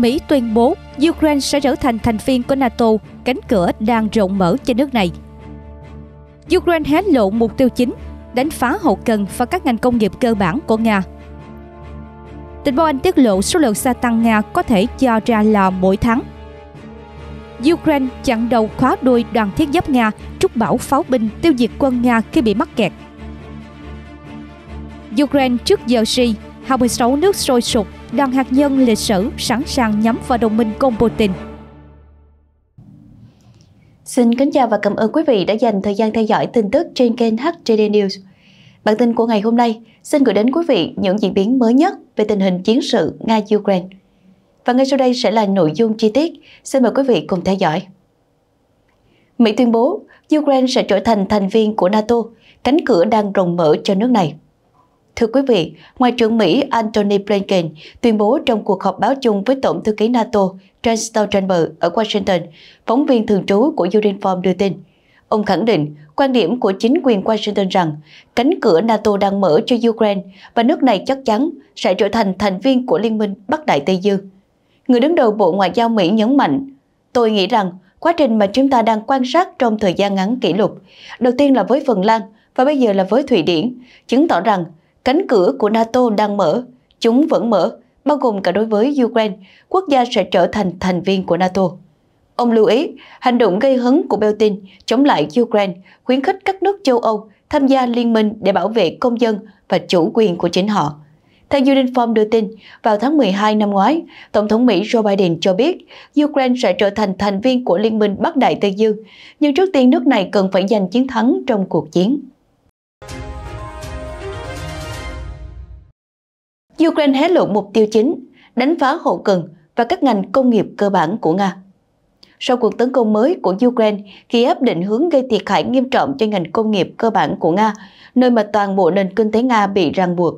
Mỹ tuyên bố Ukraine sẽ trở thành thành viên của NATO, cánh cửa đang rộng mở cho nước này. Ukraine hé lộ mục tiêu chính, đánh phá hậu cần và các ngành công nghiệp cơ bản của Nga. Tình báo Anh tiết lộ số lượng xe tăng Nga có thể cho ra là mỗi tháng. Ukraine chặn đầu khóa đuôi đoàn thiết giáp Nga trúc bảo pháo binh tiêu diệt quân Nga khi bị mắc kẹt. Ukraine trước giờ si, 26 nước sôi sục đoàn hạt nhân lịch sử sẵn sàng nhắm vào đồng minh Computin. Xin kính chào và cảm ơn quý vị đã dành thời gian theo dõi tin tức trên kênh HJD News. Bản tin của ngày hôm nay xin gửi đến quý vị những diễn biến mới nhất về tình hình chiến sự Nga-Ukraine. Và ngay sau đây sẽ là nội dung chi tiết. Xin mời quý vị cùng theo dõi. Mỹ tuyên bố Ukraine sẽ trở thành thành viên của NATO, cánh cửa đang rộng mở cho nước này. Thưa quý vị, Ngoại trưởng Mỹ Antony Blinken tuyên bố trong cuộc họp báo chung với Tổng thư ký NATO Jens Stoltenberg ở Washington, phóng viên thường trú của Urinform đưa tin. Ông khẳng định quan điểm của chính quyền Washington rằng cánh cửa NATO đang mở cho Ukraine và nước này chắc chắn sẽ trở thành thành viên của Liên minh Bắc Đại Tây Dương. Người đứng đầu Bộ Ngoại giao Mỹ nhấn mạnh, tôi nghĩ rằng quá trình mà chúng ta đang quan sát trong thời gian ngắn kỷ lục, đầu tiên là với Phần Lan và bây giờ là với Thụy Điển, chứng tỏ rằng Cánh cửa của NATO đang mở, chúng vẫn mở, bao gồm cả đối với Ukraine, quốc gia sẽ trở thành thành viên của NATO. Ông lưu ý, hành động gây hấn của Putin chống lại Ukraine khuyến khích các nước châu Âu tham gia liên minh để bảo vệ công dân và chủ quyền của chính họ. Theo Uniform đưa tin, vào tháng 12 năm ngoái, Tổng thống Mỹ Joe Biden cho biết Ukraine sẽ trở thành thành viên của Liên minh Bắc Đại Tây Dương, nhưng trước tiên nước này cần phải giành chiến thắng trong cuộc chiến. Ukraine hé lộ mục tiêu chính, đánh phá hậu cần và các ngành công nghiệp cơ bản của Nga. Sau cuộc tấn công mới của Ukraine, áp định hướng gây thiệt hại nghiêm trọng cho ngành công nghiệp cơ bản của Nga, nơi mà toàn bộ nền kinh tế Nga bị ràng buộc.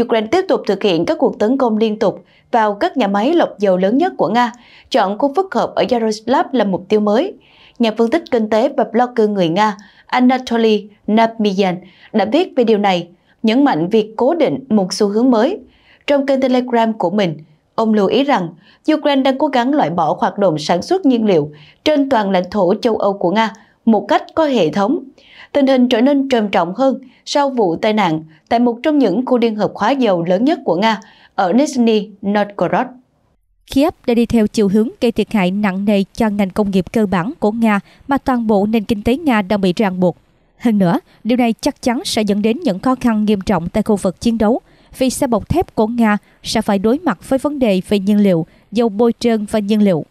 Ukraine tiếp tục thực hiện các cuộc tấn công liên tục vào các nhà máy lọc dầu lớn nhất của Nga, chọn khu phức hợp ở Yaroslav là mục tiêu mới. Nhà phân tích kinh tế và blogger người Nga Anatoly Nabmiyan đã viết về điều này, nhấn mạnh việc cố định một xu hướng mới – trong kênh Telegram của mình, ông lưu ý rằng Ukraine đang cố gắng loại bỏ hoạt động sản xuất nhiên liệu trên toàn lãnh thổ châu Âu của Nga một cách có hệ thống. Tình hình trở nên trầm trọng hơn sau vụ tai nạn tại một trong những khu liên hợp hóa dầu lớn nhất của Nga ở Nizhny Novgorod. Kiev đã đi theo chiều hướng gây thiệt hại nặng nề cho ngành công nghiệp cơ bản của Nga mà toàn bộ nền kinh tế Nga đang bị ràng buộc. Hơn nữa, điều này chắc chắn sẽ dẫn đến những khó khăn nghiêm trọng tại khu vực chiến đấu, vì xe bọc thép của Nga sẽ phải đối mặt với vấn đề về nhiên liệu, dầu bôi trơn và nhiên liệu.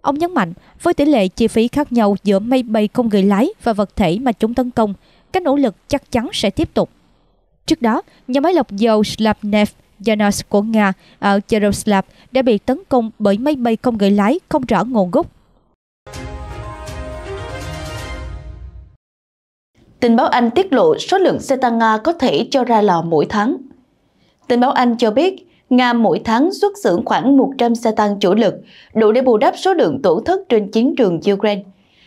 Ông nhấn mạnh, với tỷ lệ chi phí khác nhau giữa máy bay không người lái và vật thể mà chúng tấn công, các nỗ lực chắc chắn sẽ tiếp tục. Trước đó, nhà máy lọc dầu Slavnev Yanos của Nga ở Yaroslav đã bị tấn công bởi máy bay không người lái không rõ nguồn gốc. Tình báo Anh tiết lộ số lượng xe tăng Nga có thể cho ra lò mỗi tháng Tình báo Anh cho biết, Nga mỗi tháng xuất xưởng khoảng 100 xe tăng chủ lực, đủ để bù đắp số lượng tổn thất trên chiến trường Ukraine.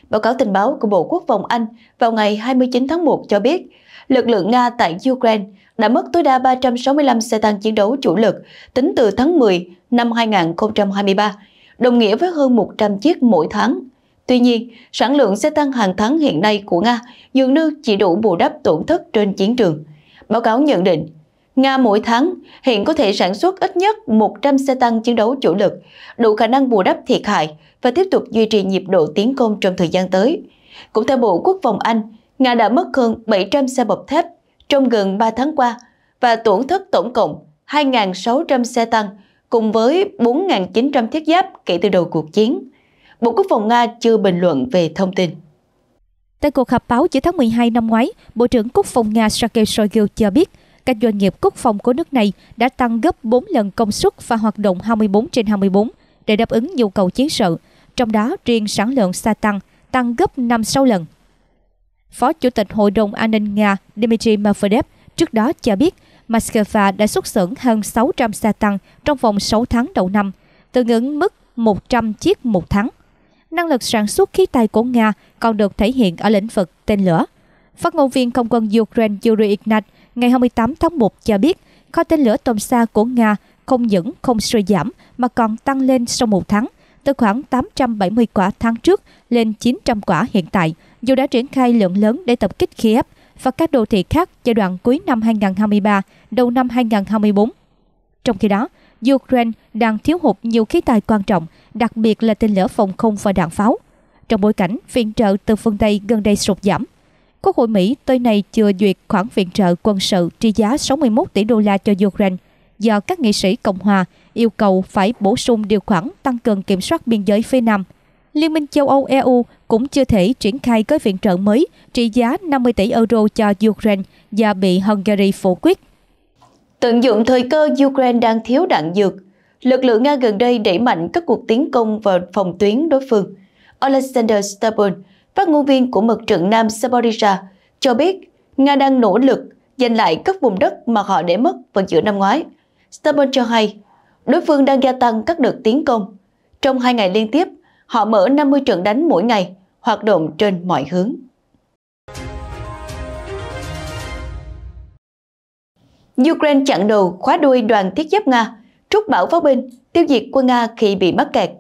Báo cáo tình báo của Bộ Quốc phòng Anh vào ngày 29 tháng 1 cho biết, lực lượng Nga tại Ukraine đã mất tối đa 365 xe tăng chiến đấu chủ lực tính từ tháng 10 năm 2023, đồng nghĩa với hơn 100 chiếc mỗi tháng. Tuy nhiên, sản lượng xe tăng hàng tháng hiện nay của Nga dường như chỉ đủ bù đắp tổn thất trên chiến trường. Báo cáo nhận định, Nga mỗi tháng hiện có thể sản xuất ít nhất 100 xe tăng chiến đấu chủ lực, đủ khả năng bù đắp thiệt hại và tiếp tục duy trì nhịp độ tiến công trong thời gian tới. Cũng theo Bộ Quốc phòng Anh, Nga đã mất hơn 700 xe bọc thép trong gần 3 tháng qua và tổn thất tổng cộng 2.600 xe tăng cùng với 4.900 thiết giáp kể từ đầu cuộc chiến. Bộ Quốc phòng Nga chưa bình luận về thông tin. Tại cuộc họp báo giữa tháng 12 năm ngoái, Bộ trưởng Quốc phòng Nga Sergei Shoigu cho biết các doanh nghiệp quốc phòng của nước này đã tăng gấp 4 lần công suất và hoạt động 24 trên 24 để đáp ứng nhu cầu chiến sự, trong đó riêng sản lượng xa tăng, tăng gấp 5-6 lần. Phó Chủ tịch Hội đồng An ninh Nga Dmitry Medvedev trước đó cho biết Moscow đã xuất xưởng hơn 600 xe tăng trong vòng 6 tháng đầu năm, tương ứng mức 100 chiếc một tháng. Năng lực sản xuất khí tài của Nga còn được thể hiện ở lĩnh vực tên lửa. Phát ngôn viên không quân Ukraine Yuri Ignat ngày 28 tháng 1 cho biết kho tên lửa tầm xa của Nga không những không suy giảm mà còn tăng lên sau một tháng, từ khoảng 870 quả tháng trước lên 900 quả hiện tại, dù đã triển khai lượng lớn để tập kích Kiev và các đô thị khác giai đoạn cuối năm 2023, đầu năm 2024. Trong khi đó, Ukraine đang thiếu hụt nhiều khí tài quan trọng, đặc biệt là tên lửa phòng không và đạn pháo. Trong bối cảnh viện trợ từ phương Tây gần đây sụt giảm Quốc hội Mỹ tới nay chưa duyệt khoản viện trợ quân sự trị giá 61 tỷ đô la cho Ukraine do các nghị sĩ Cộng hòa yêu cầu phải bổ sung điều khoản tăng cường kiểm soát biên giới phía Nam. Liên minh châu Âu EU cũng chưa thể triển khai gói viện trợ mới trị giá 50 tỷ euro cho Ukraine và bị Hungary phủ quyết. Tận dụng thời cơ Ukraine đang thiếu đạn dược, lực lượng Nga gần đây đẩy mạnh các cuộc tiến công vào phòng tuyến đối phương. Alexander Stubble, phát ngôn viên của mật trận Nam Saporija, cho biết Nga đang nỗ lực giành lại các vùng đất mà họ để mất vào giữa năm ngoái. Stamon cho hay, đối phương đang gia tăng các đợt tiến công. Trong hai ngày liên tiếp, họ mở 50 trận đánh mỗi ngày, hoạt động trên mọi hướng. Ukraine chặn đầu khóa đuôi đoàn thiết giáp Nga, trút bão pháo binh, tiêu diệt quân Nga khi bị mắc kẹt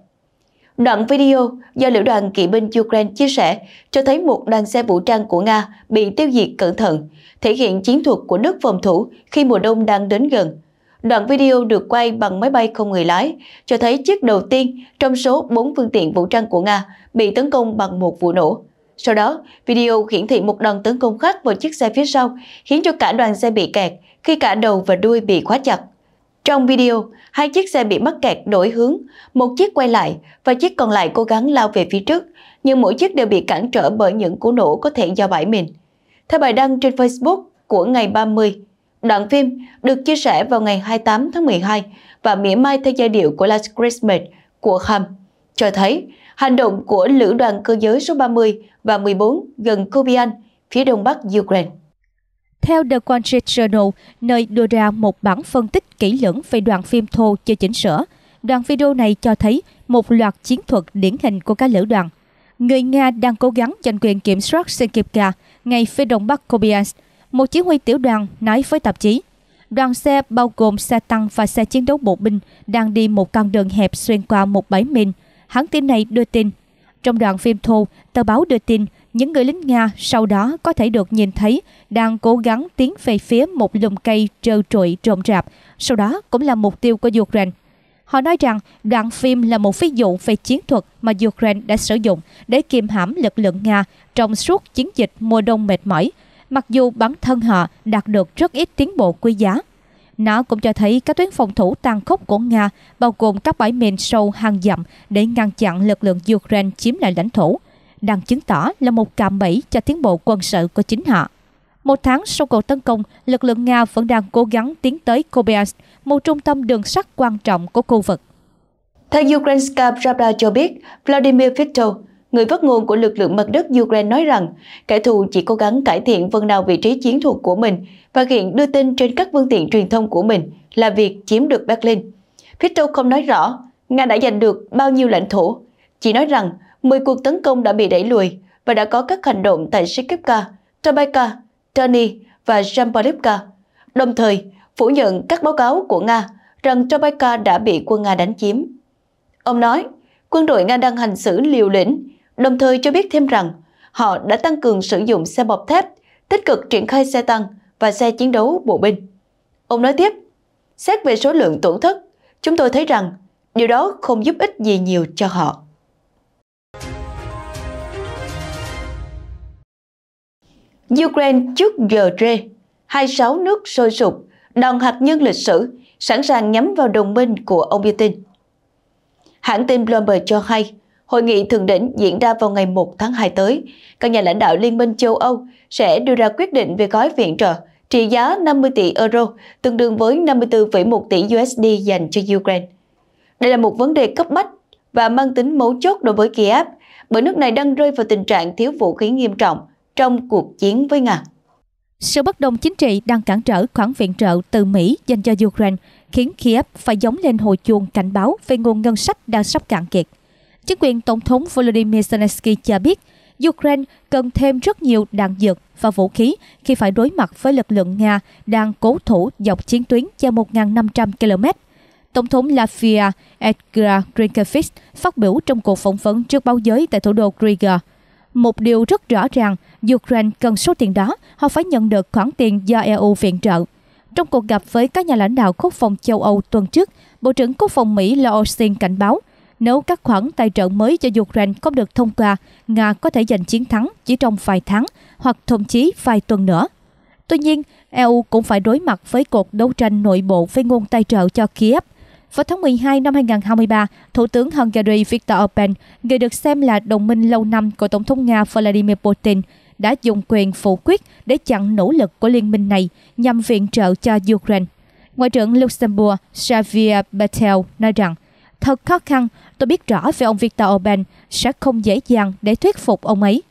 Đoạn video do lữ đoàn kỵ binh Ukraine chia sẻ cho thấy một đoàn xe vũ trang của Nga bị tiêu diệt cẩn thận, thể hiện chiến thuật của nước phòng thủ khi mùa đông đang đến gần. Đoạn video được quay bằng máy bay không người lái, cho thấy chiếc đầu tiên trong số 4 phương tiện vũ trang của Nga bị tấn công bằng một vụ nổ. Sau đó, video hiển thị một đoàn tấn công khác vào chiếc xe phía sau, khiến cho cả đoàn xe bị kẹt khi cả đầu và đuôi bị khóa chặt. Trong video, hai chiếc xe bị mắc kẹt đổi hướng, một chiếc quay lại và chiếc còn lại cố gắng lao về phía trước, nhưng mỗi chiếc đều bị cản trở bởi những cú nổ có thể do bãi mìn. Theo bài đăng trên Facebook của ngày 30, đoạn phim được chia sẻ vào ngày 28 tháng 12 và mỉa mai theo giai điệu của Last Christmas của Ham, cho thấy hành động của lữ đoàn cơ giới số 30 và 14 gần Kobian, phía đông bắc Ukraine. Theo The Wall Street Journal, nơi đưa ra một bản phân tích kỹ lưỡng về đoạn phim thô chưa chỉnh sửa, đoạn video này cho thấy một loạt chiến thuật điển hình của các lữ đoàn. Người Nga đang cố gắng giành quyền kiểm soát Sekivka, ngay phía đông bắc Kobiansk. Một chỉ huy tiểu đoàn nói với tạp chí, đoàn xe bao gồm xe tăng và xe chiến đấu bộ binh đang đi một con đường hẹp xuyên qua một bãi mìn. Hãng tin này đưa tin. Trong đoạn phim thô, tờ báo đưa tin những người lính Nga sau đó có thể được nhìn thấy đang cố gắng tiến về phía một lùm cây trơ trụi trộm rạp, sau đó cũng là mục tiêu của Ukraine. Họ nói rằng đoạn phim là một ví dụ về chiến thuật mà Ukraine đã sử dụng để kiềm hãm lực lượng Nga trong suốt chiến dịch mùa đông mệt mỏi, mặc dù bản thân họ đạt được rất ít tiến bộ quý giá. Nó cũng cho thấy các tuyến phòng thủ tàn khốc của Nga, bao gồm các bãi mìn sâu hàng dặm để ngăn chặn lực lượng Ukraine chiếm lại lãnh thổ, đang chứng tỏ là một cạm bẫy cho tiến bộ quân sự của chính họ. Một tháng sau cuộc tấn công, lực lượng Nga vẫn đang cố gắng tiến tới Kobyans, một trung tâm đường sắt quan trọng của khu vực. Theo Ukrainska Pravda cho biết, Vladimir Fitto, người phát ngôn của lực lượng mặt đất Ukraine nói rằng kẻ thù chỉ cố gắng cải thiện phần nào vị trí chiến thuật của mình và hiện đưa tin trên các phương tiện truyền thông của mình là việc chiếm được Berlin. Fitto không nói rõ Nga đã giành được bao nhiêu lãnh thổ, chỉ nói rằng 10 cuộc tấn công đã bị đẩy lùi và đã có các hành động tại Sikivka, Tabaika, Tani và Zambalivka, đồng thời phủ nhận các báo cáo của Nga rằng Tabaika đã bị quân Nga đánh chiếm. Ông nói, quân đội Nga đang hành xử liều lĩnh, đồng thời cho biết thêm rằng họ đã tăng cường sử dụng xe bọc thép, tích cực triển khai xe tăng và xe chiến đấu bộ binh. Ông nói tiếp, xét về số lượng tổn thất, chúng tôi thấy rằng điều đó không giúp ích gì nhiều cho họ. Ukraine trước giờ rê, 26 nước sôi sục, đòn hạt nhân lịch sử, sẵn sàng nhắm vào đồng minh của ông Putin. Hãng tin Bloomberg cho hay, hội nghị thượng đỉnh diễn ra vào ngày 1 tháng 2 tới. Các nhà lãnh đạo Liên minh châu Âu sẽ đưa ra quyết định về gói viện trợ trị giá 50 tỷ euro, tương đương với 54,1 tỷ USD dành cho Ukraine. Đây là một vấn đề cấp bách và mang tính mấu chốt đối với Kiev, bởi nước này đang rơi vào tình trạng thiếu vũ khí nghiêm trọng trong cuộc chiến với Nga. Sự bất đồng chính trị đang cản trở khoản viện trợ từ Mỹ dành cho Ukraine, khiến Kiev phải giống lên hồi chuông cảnh báo về nguồn ngân sách đang sắp cạn kiệt. Chính quyền Tổng thống Volodymyr Zelensky cho biết, Ukraine cần thêm rất nhiều đạn dược và vũ khí khi phải đối mặt với lực lượng Nga đang cố thủ dọc chiến tuyến dài 1.500 km. Tổng thống Latvia Edgar Grinkevich phát biểu trong cuộc phỏng vấn trước báo giới tại thủ đô Riga. Một điều rất rõ ràng Ukraine cần số tiền đó, họ phải nhận được khoản tiền do EU viện trợ. Trong cuộc gặp với các nhà lãnh đạo quốc phòng châu Âu tuần trước, Bộ trưởng Quốc phòng Mỹ Lloyd Austin cảnh báo nếu các khoản tài trợ mới cho Ukraine không được thông qua, Nga có thể giành chiến thắng chỉ trong vài tháng hoặc thậm chí vài tuần nữa. Tuy nhiên, EU cũng phải đối mặt với cuộc đấu tranh nội bộ với nguồn tài trợ cho Kiev. Vào tháng 12 năm 2023, Thủ tướng Hungary Viktor Orbán, người được xem là đồng minh lâu năm của Tổng thống Nga Vladimir Putin, đã dùng quyền phủ quyết để chặn nỗ lực của liên minh này nhằm viện trợ cho Ukraine. Ngoại trưởng Luxembourg Xavier Bettel nói rằng Thật khó khăn, tôi biết rõ về ông Viktor Orbán sẽ không dễ dàng để thuyết phục ông ấy.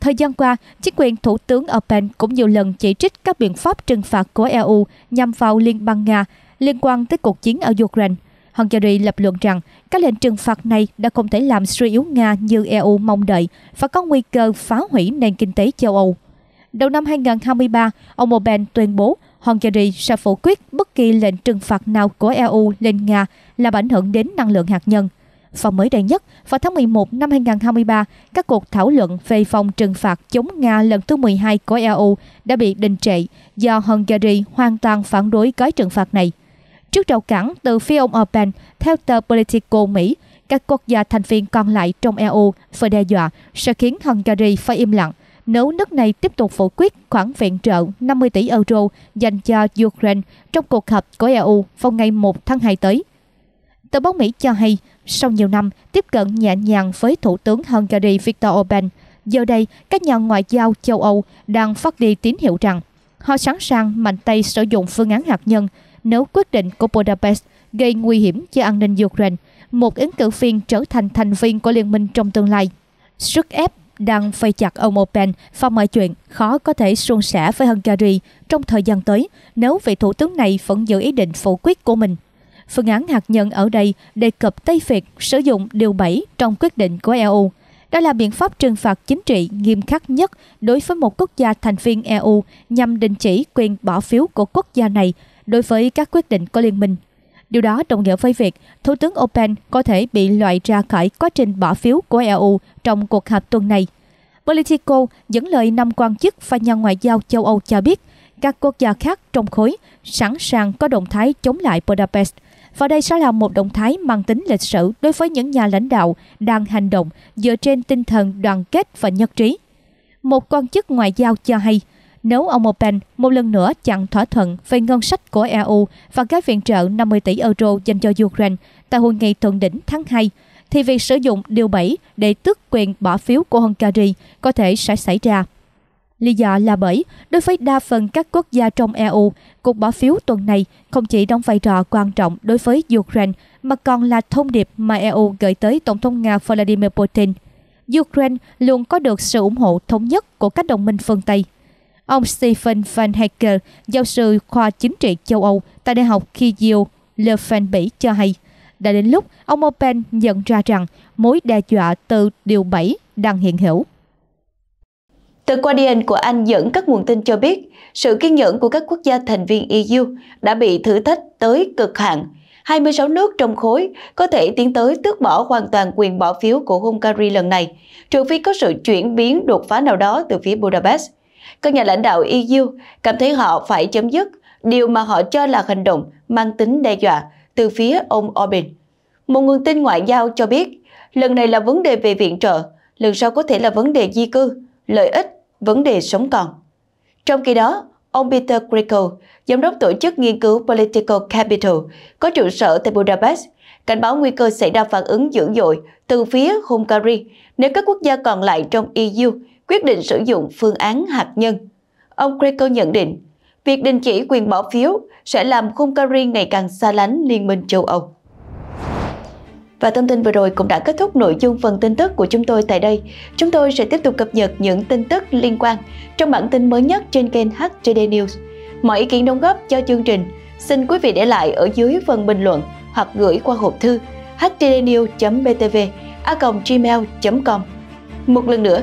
Thời gian qua, chính quyền Thủ tướng Orbán cũng nhiều lần chỉ trích các biện pháp trừng phạt của EU nhằm vào Liên bang Nga liên quan tới cuộc chiến ở Ukraine. Hungary lập luận rằng các lệnh trừng phạt này đã không thể làm suy yếu Nga như EU mong đợi và có nguy cơ phá hủy nền kinh tế châu Âu. Đầu năm 2023, ông Orbán tuyên bố Hungary sẽ phủ quyết bất kỳ lệnh trừng phạt nào của EU lên Nga làm ảnh hưởng đến năng lượng hạt nhân. Và mới đây nhất, vào tháng 11 năm 2023, các cuộc thảo luận về phòng trừng phạt chống Nga lần thứ 12 của EU đã bị đình trệ do Hungary hoàn toàn phản đối gói trừng phạt này trước rào cản từ phía ông Orbán theo tờ Politico Mỹ. Các quốc gia thành viên còn lại trong EU phải đe dọa sẽ khiến Hungary phải im lặng nếu nước này tiếp tục phủ quyết khoản viện trợ 50 tỷ euro dành cho Ukraine trong cuộc họp của EU vào ngày 1 tháng 2 tới. Tờ báo Mỹ cho hay, sau nhiều năm tiếp cận nhẹ nhàng với Thủ tướng Hungary Viktor Orbán, giờ đây các nhà ngoại giao châu Âu đang phát đi tín hiệu rằng họ sẵn sàng mạnh tay sử dụng phương án hạt nhân nếu quyết định của Budapest gây nguy hiểm cho an ninh Ukraine, một ứng cử viên trở thành thành viên của liên minh trong tương lai. Sức ép đang vây chặt ông Orbán và mọi chuyện khó có thể suôn sẻ với Hungary trong thời gian tới nếu vị thủ tướng này vẫn giữ ý định phủ quyết của mình. Phương án hạt nhân ở đây đề cập Tây Việt sử dụng Điều 7 trong quyết định của EU. Đó là biện pháp trừng phạt chính trị nghiêm khắc nhất đối với một quốc gia thành viên EU nhằm đình chỉ quyền bỏ phiếu của quốc gia này đối với các quyết định của liên minh. Điều đó đồng nghĩa với việc Thủ tướng Open có thể bị loại ra khỏi quá trình bỏ phiếu của EU trong cuộc họp tuần này. Politico dẫn lời năm quan chức và nhà ngoại giao châu Âu cho biết các quốc gia khác trong khối sẵn sàng có động thái chống lại Budapest và đây sẽ là một động thái mang tính lịch sử đối với những nhà lãnh đạo đang hành động dựa trên tinh thần đoàn kết và nhất trí. Một quan chức ngoại giao cho hay nếu ông Open một lần nữa chặn thỏa thuận về ngân sách của EU và gói viện trợ 50 tỷ euro dành cho Ukraine tại hội nghị thượng đỉnh tháng 2, thì việc sử dụng Điều 7 để tước quyền bỏ phiếu của Hungary có thể sẽ xảy ra. Lý do là bởi, đối với đa phần các quốc gia trong EU, cuộc bỏ phiếu tuần này không chỉ đóng vai trò quan trọng đối với Ukraine, mà còn là thông điệp mà EU gửi tới Tổng thống Nga Vladimir Putin. Ukraine luôn có được sự ủng hộ thống nhất của các đồng minh phương Tây ông Stephen Van Hacker, giáo sư khoa chính trị châu Âu tại Đại học Kiel, Le Bỉ cho hay, đã đến lúc ông Open nhận ra rằng mối đe dọa từ Điều 7 đang hiện hữu. Từ Guardian của Anh dẫn các nguồn tin cho biết, sự kiên nhẫn của các quốc gia thành viên EU đã bị thử thách tới cực hạn. 26 nước trong khối có thể tiến tới tước bỏ hoàn toàn quyền bỏ phiếu của Hungary lần này, trừ phi có sự chuyển biến đột phá nào đó từ phía Budapest. Các nhà lãnh đạo EU cảm thấy họ phải chấm dứt điều mà họ cho là hành động mang tính đe dọa từ phía ông Orbán. Một nguồn tin ngoại giao cho biết, lần này là vấn đề về viện trợ, lần sau có thể là vấn đề di cư, lợi ích, vấn đề sống còn. Trong khi đó, ông Peter Greco, giám đốc tổ chức nghiên cứu Political Capital, có trụ sở tại Budapest, cảnh báo nguy cơ xảy ra phản ứng dữ dội từ phía Hungary nếu các quốc gia còn lại trong EU quyết định sử dụng phương án hạt nhân. Ông Greco nhận định, việc đình chỉ quyền bỏ phiếu sẽ làm Hungary ngày càng xa lánh Liên minh châu Âu. Và thông tin vừa rồi cũng đã kết thúc nội dung phần tin tức của chúng tôi tại đây. Chúng tôi sẽ tiếp tục cập nhật những tin tức liên quan trong bản tin mới nhất trên kênh HTD News. Mọi ý kiến đóng góp cho chương trình xin quý vị để lại ở dưới phần bình luận hoặc gửi qua hộp thư htdnews.btv a gmail.com. Một lần nữa,